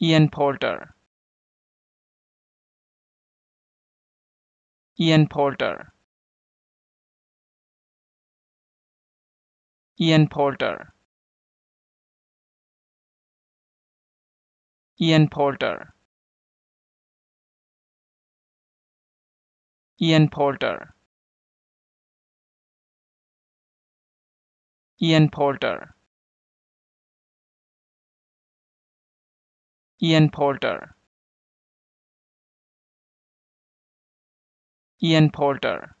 Ian Poulter Ian Poulter Ian Poulter Ian Poulter Ian Poulter Ian Poulter Ian Poulter Ian Poulter